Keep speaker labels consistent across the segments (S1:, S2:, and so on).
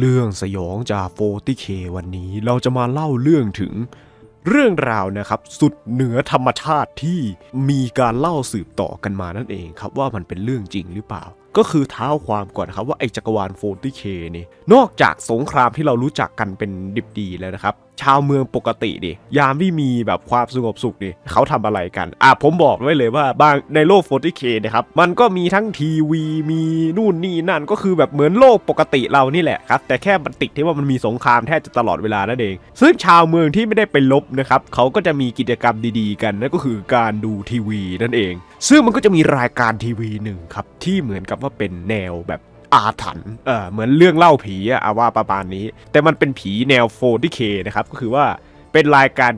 S1: เรื่องสยองจากิเควันนี้เราจะมาเล่าเรื่องถึงเรื่องราวนะครับ สุดเหนือธรรมชาติที่มีการเล่าสืบต่อกันมานั่นเองครับว่ามันเป็นเรื่องจริงหรือเปล่าก็คือเท้าความก่อนนะครับว่า ไอจักรวาลิเคนี่ นอกจากสงครามที่เรารู้จักกันเป็นดิบดีแล้วนะครับ ชาวเมืองปกติดิยามที่มีแบบความสงบสุขดิเขาทำอะไรกันอ่ะผมบอกไว้เลยว่าบางในโลกโฟนติเคนะครับมันก็มีทั้งทีวี มีนู่นนี่นั่นก็คือแบบเหมือนโลกปกติเรานี่แหละครับแต่แค่มันติดที่ว่ามันมีสงครามแทบจะตลอดเวลานั่นเอง ซึ่งชาวเมืองที่ไม่ได้ไปลบนะครับเขาก็จะมีกิจกรรมดี ๆ กันนั่นก็คือการดูทีวี นั่นเอง ซึ่งมันก็จะมีรายการทีวีหนึ่งครับที่เหมือนกับว่าเป็นแนวแบบอาถรรพ์เออเหมือนเรื่องเล่าผีอะว่าประมาณนี้ แต่มันเป็นผีแนวโฟ่เคนะครับ ก็คือว่าเป็นรายการ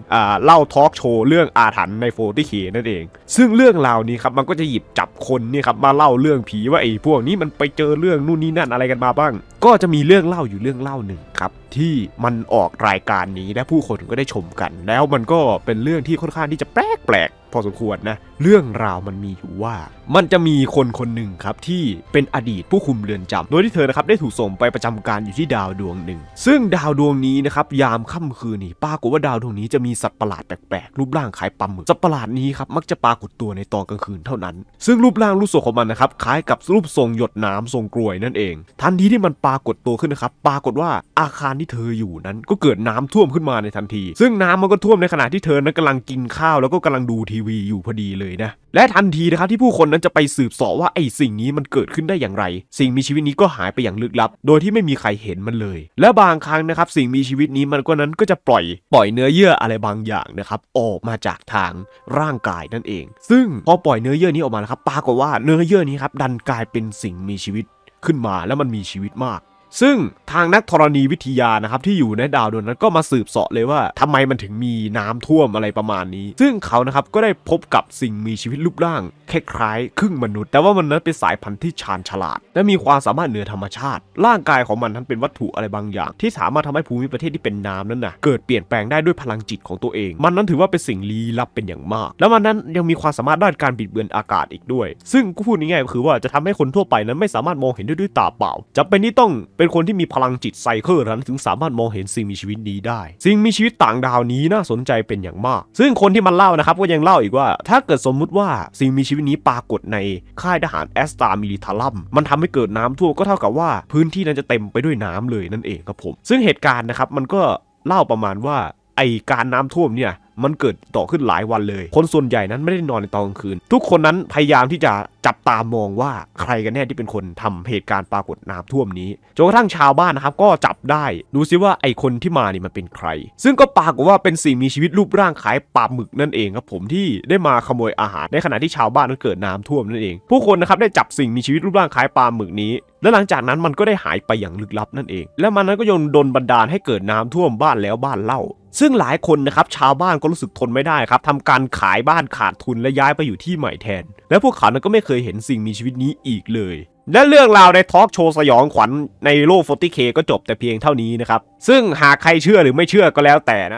S1: เล่าทอล์กโชว์เรื่องอาถรรพ์ในโฟที่เคนั่นเอง ซึ่งเรื่องราวนี้ครับมันก็จะหยิบจับคนนี่ครับมาเล่าเรื่องผีว่าไอ้พวกนี้มันไปเจอเรื่องนู่นนี่นั่นอะไรกันมาบ้าง ก็จะมีเรื่องเล่าอยู่เรื่องเล่าหนึ่งครับที่มันออกรายการนี้และผู้คนก็ได้ชมกัน แล้วมันก็เป็นเรื่องที่ค่อนข้างที่จะแปลกแปลกพอสมควรนะ เรื่องราวมันมีอยู่ว่า มันจะมีคนคนหนึ่งครับที่เป็นอดีตผู้คุมเรือนจำโดยที่เธอนะครับได้ถูกส่งไปประจำการอยู่ที่ดาวดวงหนึ่ง ซึ่งดาวดวงนี้นะครับยามค่ำคืนนี่ปรากฏว่าดาวดวงนี้จะมีสัตว์ประหลาดแปลกๆรูปร่างคล้ายปลาหมึกสัตว์ประหลาดนี้ครับมักจะปรากฏตัวในตอนกลางคืนเท่านั้น ซึ่งรูปร่างรูปทรงของมันนะครับคล้ายกับรูปทรงหยดน้ำทรงกลวยนั่นเอง ทันทีที่มันปรากฏตัวขึ้นนะครับปรากฏว่าอาคารที่เธออยู่นั้น ก็เกิดน้ำท่วมขึ้นมาในทันที ซึ่งน้ำมันก็ท่วมในขณะที่เธอนั้นกำลังกินข้าวแล้วก็กำลังดูทีีวีอยู่พอดีเลยนะและทันทีนะครับที่ผู้คนนั้นจะไปสืบสอบว่าไอ้สิ่งนี้มันเกิดขึ้นได้อย่างไร สิ่งมีชีวิตนี้ก็หายไปอย่างลึกลับ โดยที่ไม่มีใครเห็นมันเลย และบางครั้งนะครับสิ่งมีชีวิตนี้มันก็นั้นก็จะปล่อย ปล่อยเนื้อเยื่ออะไรบางอย่างนะครับ ออกมาจากทางร่างกายนั่นเอง ซึ่งพอปล่อยเนื้อเยื่อนี้ออกมา้วครับปรากฏว่าเนื้อเยื่อนี้ครับดันกลายเป็นสิ่งมีชีวิตขึ้นมาแล้วมันมีชีวิตมากซึ่งทางนักธรณีวิทยานะครับ ที่อยู่ในดาวดวงนั้นก็มาสืบเสาะเลยว่า ทำไมมันถึงมีน้ำท่วมอะไรประมาณนี้ ซึ่งเขานะครับก็ได้พบกับสิ่งมีชีวิตรูปร่างคล้ายๆครึ่งมนุษย์ แต่ว่ามันนั้นเป็นสายพันธุ์ที่ชาญฉลาด และมีความสามารถเหนือธรรมชาติร่างกายของมันนั้นเป็นวัตถุอะไรบางอย่าง ที่สามารถทำให้ภูมิประเทศที่เป็นน้ำนั้นนะเกิดเปลี่ยนแปลงได้ด้วยพลังจิตของตัวเอง มันนั้นถือว่าเป็นสิ่งลี้ลับเป็นอย่างมาก แล้วมันนั้นยังมีความสามารถด้านการบิดเบือนอากาศอีกด้วย ซึ่งก็พูดง่ายๆก็คือว่าจะทำให้คนทั่วไปนั้นไม่สามารถมองเห็นด้วยด้วยตาเปล่าจำเป็นที่ต้องเป็นคนที่มีพลังจิตไซเคิลนั้นถึงสามารถมองเห็นสิ่งมีชีวิตนี้ได้สิ่งมีชีวิตต่างดาวนี้น่าสนใจเป็นอย่างมาก ซึ่งคนที่มันเล่านะครับก็ยังเล่าอีกว่า ถ้าเกิดสมมุติว่าสิ่งมีชีวิตนี้ปรากฏใน ค่ายทหารแอสตามิลิทาลัมมันทำให้เกิดน้ำท่วมก็เท่ากับว่า พื้นที่นั้นจะเต็มไปด้วยน้ำเลยนั่นเองครับผม ซึ่งเหตุการณ์นะครับมันก็เล่าประมาณว่าไอการน้ำท่วมเนี่ยมันเกิดต่อขึ้นหลายวันเลย คนส่วนใหญ่นั้นไม่ได้นอนในตอนกลางคืน ทุกคนนั้นพยายามที่จะจับตามองว่าใครกันแน่ที่เป็นคนทำเหตุการณ์ปรากฏน้ำท่วมนี้จนกระทั่งชาวบ้านนะครับก็จับได้ดูซิว่าไอคนที่มานี่มันเป็นใคร ซึ่งก็ปรากฏว่าเป็นสิ่งมีชีวิตรูปร่างคล้ายปลาหมึกนั่นเองครับผมที่ได้มาขโมยอาหาร ในขณะที่ชาวบ้านนั้นเกิดน้ำท่วมนั่นเองผู้คนนะครับได้จับสิ่งมีชีวิตรูปร่างคล้ายปลาหมึกนี้ และหลังจากนั้นมันก็ได้หายไปอย่างลึกลับนั่นเอง และมันนั้นก็ยงดนบันดาลให้เกิดน้ำท่วมบ้านแล้วบ้านเล่าซึ่งหลายคนนะครับ ชาวบ้านก็รู้สึกทนไม่ได้ครับทำการขายบ้านขาดทุนและย้ายไปอยู่ที่ใหม่แทน และพวกเขานั้นก็ไม่เคยเห็นสิ่งมีชีวิตนี้อีกเลย และเรื่องราวในทอล์กโชว์สยองขวัญในโลก 40K ก็จบแต่เพียงเท่านี้นะครับ ซึ่งหากใครเชื่อหรือไม่เชื่อก็แล้วแต่นะ